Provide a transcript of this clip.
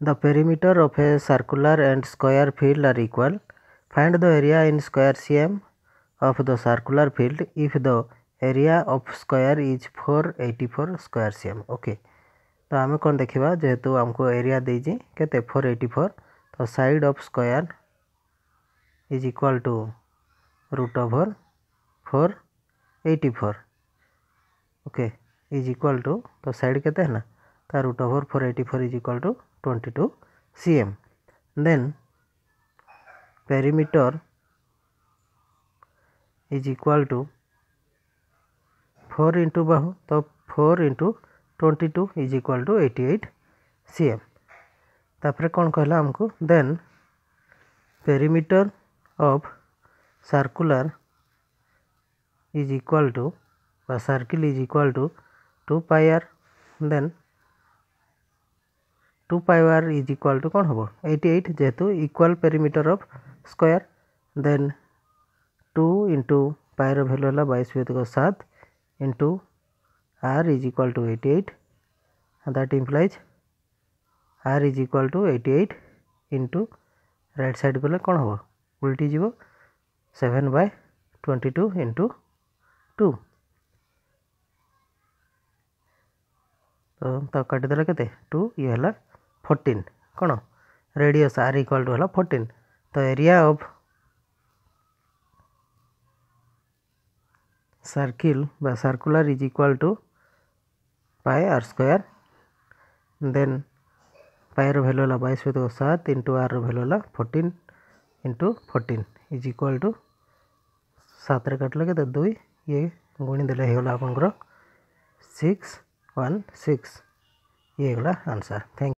The perimeter of a circular and square field are equal. Find the area in square cm of the circular field if the area of square is 484 square cm. Okay. तो आम कौन देखा जेहेतु आमको area देते four eighty four तो side of square is equal to root over four eighty four okay is equal to तो side के ना the root over 484 is equal to 22 cm then perimeter is equal to 4 into bahu so 4 into 22 is equal to 88 cm तापर कौन कहला हमको then perimeter of circular is equal to বা circle is equal to 2 pi r then two pi r is equal to କ'ଣ ହେବ eighty eight ଯେହେତୁ equal perimeter of square then two into ପାଇର value ହେଲା ବାଇଶ ବ୍ୟତିକ ସାତ into r is equal to eighty eight that implies r is equal to eighty eight into right side ଗଲେ କ'ଣ ହେବ ଉଲ୍ଟି ଯିବ seven by twenty two into two ତ ତାକୁ କାଟିଦେଲେ କେତେ ଟୁ ଇଏ ହେଲା फोर्टीन कौन रेडियस आर इक्वाल टू है फोर्टीन तो एरिया ऑफ सर्किल बा circular is equal to pi r square then pi value है बैस सात इंटु आर रैल्यू है fourteen into fourteen is equal to सात काट लगे तो दुई ये गुणीदेले होगा सिक्स वन सिक्स ये गला आंसर थैंक